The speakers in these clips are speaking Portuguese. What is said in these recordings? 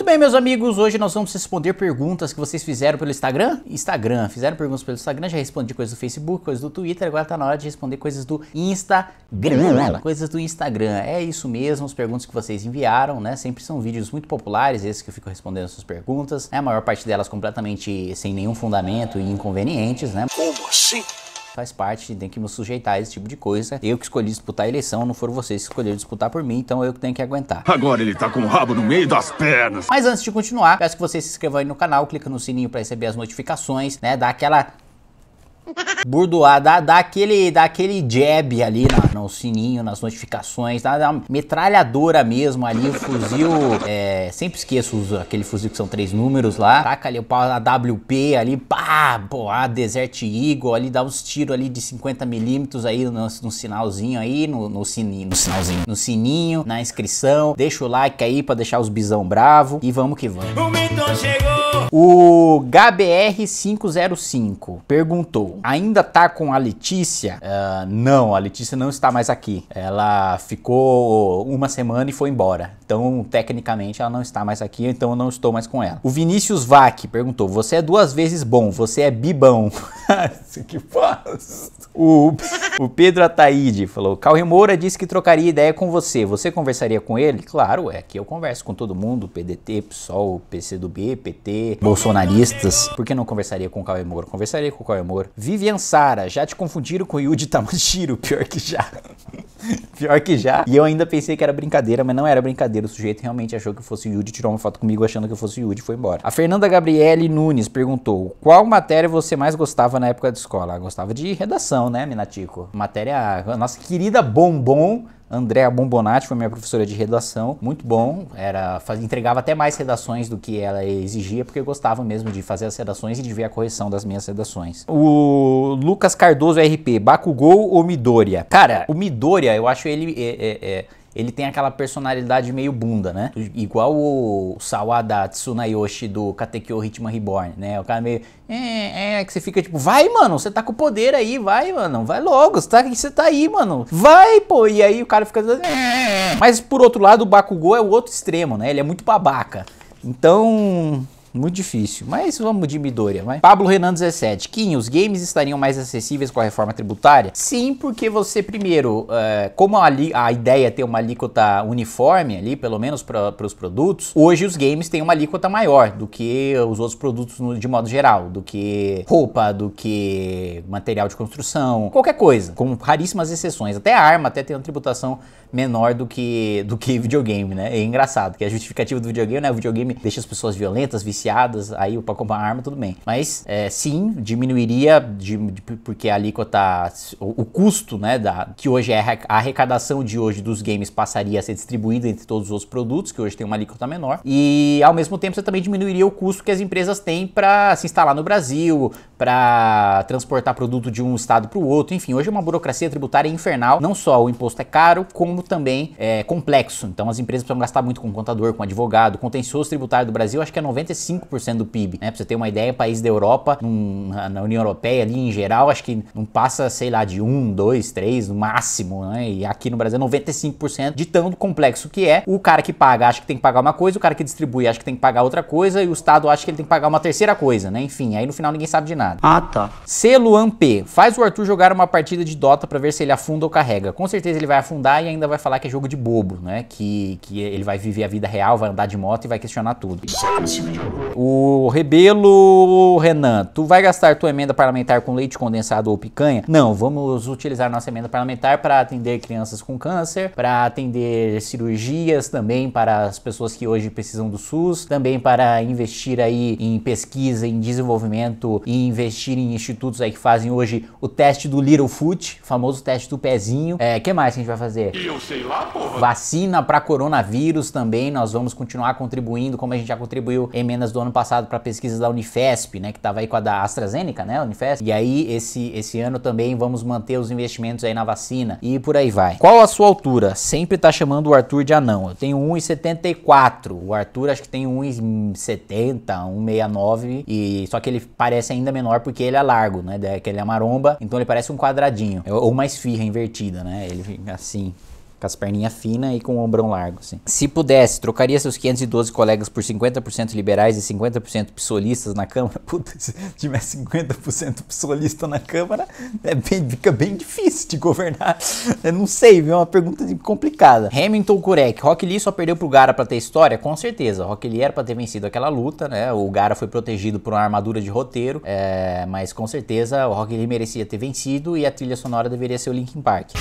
Muito bem, meus amigos, hoje nós vamos responder perguntas que vocês fizeram pelo Instagram. Instagram, fizeram perguntas pelo Instagram, já respondi coisas do Facebook, coisas do Twitter, agora tá na hora de responder coisas do Instagram. Coisas do Instagram, é isso mesmo, as perguntas que vocês enviaram, né? Sempre são vídeos muito populares, esses que eu fico respondendo essas perguntas, né? A maior parte delas completamente sem nenhum fundamento e inconvenientes, né? Como assim? faz parte, tem que me sujeitar a esse tipo de coisa. Eu que escolhi disputar a eleição, não foram vocês que escolheram disputar por mim, então eu que tenho que aguentar. Agora ele tá com o rabo no meio das pernas. Mas antes de continuar, peço que vocês se inscrevam aí no canal, clica no sininho para receber as notificações, né? Dá aquela Burdoar, dá, dá, aquele, dá aquele jab ali na, no sininho, nas notificações, dá, dá uma metralhadora mesmo ali, o fuzil, é, sempre esqueço aquele fuzil que são três números lá, taca ali o pau WP ali, pá, pô, a Desert Eagle ali, dá uns tiros ali de 50 milímetros aí no, no, sinalzinho aí, no, no sininho, no sinalzinho, no sininho, na inscrição, deixa o like aí pra deixar os bisão bravo e vamos que vamos. O chegou! O GBR505 perguntou: ainda tá com a Letícia? Uh, não, a Letícia não está mais aqui. Ela ficou uma semana e foi embora. Então, tecnicamente, ela não está mais aqui, então eu não estou mais com ela. O Vinícius Vac perguntou: você é duas vezes bom, você é bibão. que faz? O o Pedro Ataíde falou: Cauê Moura disse que trocaria ideia com você. Você conversaria com ele? Claro, é que eu converso com todo mundo: PDT, PSOL, PCdoB, PT, bolsonaristas. Por que não conversaria com o Cauê Moura? Conversaria com o Cauê Moura. Vivian Sara, já te confundiram com o Yuji Tamashiro? Pior que já. Pior que já. E eu ainda pensei que era brincadeira, mas não era brincadeira. O sujeito realmente achou que eu fosse Yudi, tirou uma foto comigo achando que eu fosse Yudi e foi embora. A Fernanda Gabriele Nunes perguntou: qual matéria você mais gostava na época de escola? Eu gostava de redação, né, Minatico? Matéria. Nossa querida bombom Andréa Bombonati foi minha professora de redação, muito bom, era faz, entregava até mais redações do que ela exigia, porque gostava mesmo de fazer as redações e de ver a correção das minhas redações. O Lucas Cardoso RP, Bakugou ou Midoriya? Cara, o Midoriya, eu acho ele... É, é, é, ele tem aquela personalidade meio bunda, né? Igual o Sawada Tsunayoshi do Katekyo Ritmo Reborn, né? O cara meio. É, é, que você fica tipo, vai, mano, você tá com o poder aí, vai, mano, vai logo, você tá, você tá aí, mano, vai, pô. E aí o cara fica. É, é, é". Mas por outro lado, o Bakugou é o outro extremo, né? Ele é muito babaca. Então, muito difícil, mas vamos de Midoriya, vai. Pablo Renan 17. Kim, os games estariam mais acessíveis com a reforma tributária? Sim, porque você, primeiro, é, como a, a, ideia é ter uma alíquota uniforme ali, pelo menos para os produtos, hoje os games têm uma alíquota maior do que os outros produtos no, de modo geral, do que roupa, do que material de construção, qualquer coisa, com raríssimas exceções. Até arma, até tem uma tributação menor do que, do que videogame, né? É engraçado, que a justificativa do videogame, né? O videogame deixa as pessoas violentas, viciadas, viciadas, aí para comprar arma, tudo bem. Mas é, sim, diminuiria, de, de, porque a alíquota, o, o, custo, né, da, que hoje é a arrecadação de hoje dos games passaria a ser distribuída entre todos os outros produtos, que hoje tem uma alíquota menor. E ao mesmo tempo você também diminuiria o custo que as empresas têm para se instalar no Brasil, para transportar produto de um estado para o outro. Enfim, hoje é uma burocracia tributária infernal. Não só o imposto é caro, como também é complexo. Então as empresas precisam gastar muito com contador, com advogado. O contencioso tributário do Brasil acho que é 95 5% do PIB. Né? Pra você ter uma ideia, país da Europa, num, na União Europeia ali em geral, acho que não passa, sei lá, de 1, 2, 3 no máximo, né? E aqui no Brasil 95% é de tanto complexo que é. O cara que paga acha que tem que pagar uma coisa, o cara que distribui acha que tem que pagar outra coisa e o Estado acha que ele tem que pagar uma terceira coisa, né? Enfim, aí no final ninguém sabe de nada. Ah, tá. Selo P. Faz o Arthur jogar uma partida de Dota para ver se ele afunda ou carrega. Com certeza ele vai afundar e ainda vai falar que é jogo de bobo, né? Que, que ele vai viver a vida real, vai andar de moto e vai questionar tudo. Isso é o Rebelo Renan, tu vai gastar tua emenda parlamentar com leite condensado ou picanha? Não, vamos utilizar nossa emenda parlamentar para atender crianças com câncer, para atender cirurgias também para as pessoas que hoje precisam do SUS, também para investir aí em pesquisa, em desenvolvimento e investir em institutos aí que fazem hoje o teste do Little Foot, famoso teste do pezinho. É, que mais que a gente vai fazer? Eu sei lá, porra. Vacina para coronavírus também, nós vamos continuar contribuindo como a gente já contribuiu emendas do ano passado para pesquisas da Unifesp, né, que estava aí com a da AstraZeneca, né, Unifesp. E aí esse esse ano também vamos manter os investimentos aí na vacina e por aí vai. Qual a sua altura? Sempre tá chamando o Arthur de anão. Eu tenho 1,74. O Arthur acho que tem 1,70, 1,69 e só que ele parece ainda menor porque ele é largo, né, que ele é maromba, então ele parece um quadradinho é, ou uma esfirra invertida, né? Ele fica assim com as perninhas finas e com o ombrão largo. Assim. Se pudesse, trocaria seus 512 colegas por 50% liberais e 50% psolistas na Câmara? Puta, se tivesse 50% psolista na Câmara, é bem, fica bem difícil de governar. Eu não sei, viu? É uma pergunta complicada. Hamilton Kurek, Rock Lee só perdeu pro Gara pra ter história? Com certeza. Rock Lee era pra ter vencido aquela luta, né? O Gara foi protegido por uma armadura de roteiro, é... mas com certeza o Rock Lee merecia ter vencido e a trilha sonora deveria ser o Linkin Park.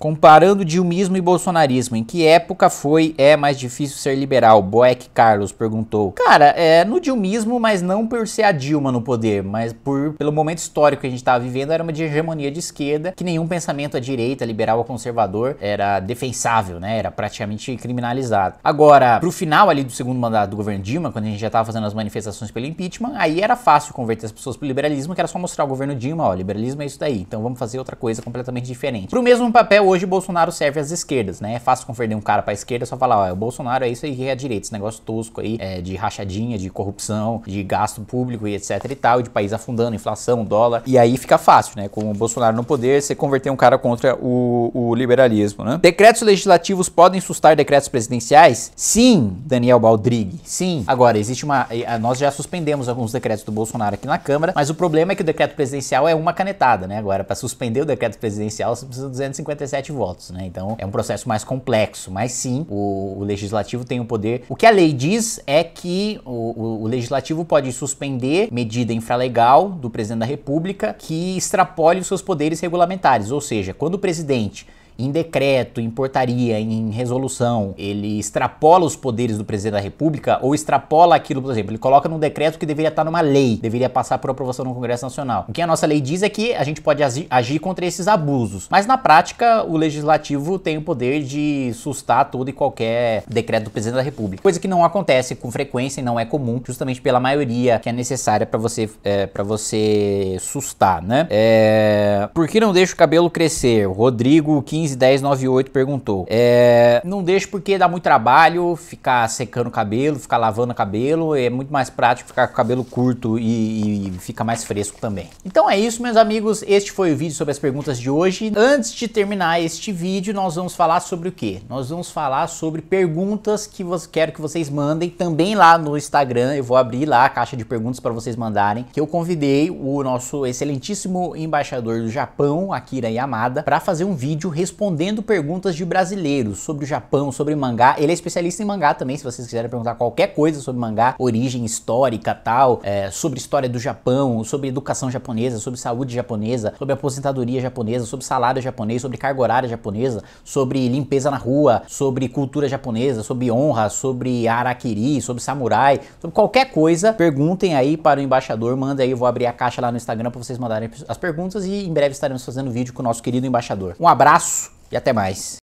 Comparando dilmismo e bolsonarismo, em que época foi é mais difícil ser liberal? Boeck Carlos perguntou. Cara, é no dilmismo, mas não por ser a Dilma no poder, mas por pelo momento histórico que a gente estava vivendo, era uma de hegemonia de esquerda, que nenhum pensamento à direita, liberal ou conservador era defensável, né? Era praticamente criminalizado. Agora, pro final ali do segundo mandato do governo Dilma, quando a gente já estava fazendo as manifestações pelo impeachment, aí era fácil converter as pessoas pro liberalismo, que era só mostrar o governo Dilma, ó, liberalismo é isso daí, então vamos fazer outra coisa completamente diferente. Pro mesmo papel hoje Bolsonaro serve às esquerdas, né? É fácil converter um cara pra esquerda só falar, ó, o Bolsonaro é isso aí que é a direita, esse negócio tosco aí é, de rachadinha, de corrupção, de gasto público e etc e tal, de país afundando, inflação, dólar. E aí fica fácil, né? Com o Bolsonaro no poder, você converter um cara contra o, o liberalismo, né? Decretos legislativos podem sustar decretos presidenciais? Sim, Daniel Baldrigue, sim. Agora, existe uma. Nós já suspendemos alguns decretos do Bolsonaro aqui na Câmara, mas o problema é que o decreto presidencial é uma canetada, né? Agora, para suspender o decreto presidencial, você precisa de 257 votos, né? Então é um processo mais complexo, mas sim, o, o legislativo tem o poder. O que a lei diz é que o, o, legislativo pode suspender medida infralegal do presidente da República que extrapole os seus poderes regulamentares, ou seja, quando o presidente em decreto, em portaria, em resolução, ele extrapola os poderes do presidente da República ou extrapola aquilo, por exemplo, ele coloca num decreto que deveria estar numa lei, deveria passar por aprovação no Congresso Nacional. O que a nossa lei diz é que a gente pode agir contra esses abusos, mas na prática o legislativo tem o poder de sustar todo e qualquer decreto do presidente da República, coisa que não acontece com frequência e não é comum, justamente pela maioria que é necessária para você é, para você sustar, né? É... Por que não deixa o cabelo crescer? Rodrigo 15 1098 perguntou. É, não deixo porque dá muito trabalho ficar secando o cabelo, ficar lavando o cabelo. É muito mais prático ficar com o cabelo curto e, e fica mais fresco também. Então é isso, meus amigos. Este foi o vídeo sobre as perguntas de hoje. Antes de terminar este vídeo, nós vamos falar sobre o que? Nós vamos falar sobre perguntas que eu quero que vocês mandem também lá no Instagram. Eu vou abrir lá a caixa de perguntas para vocês mandarem. Que eu convidei o nosso excelentíssimo embaixador do Japão, Akira Yamada, para fazer um vídeo respondendo respondendo perguntas de brasileiros sobre o Japão, sobre mangá. Ele é especialista em mangá também, se vocês quiserem perguntar qualquer coisa sobre mangá, origem histórica, tal, é, sobre história do Japão, sobre educação japonesa, sobre saúde japonesa, sobre aposentadoria japonesa, sobre salário japonês, sobre carga horária japonesa, sobre limpeza na rua, sobre cultura japonesa, sobre honra, sobre araquiri, sobre samurai, sobre qualquer coisa, perguntem aí para o embaixador, manda aí, eu vou abrir a caixa lá no Instagram para vocês mandarem as perguntas e em breve estaremos fazendo vídeo com o nosso querido embaixador. Um abraço e até mais.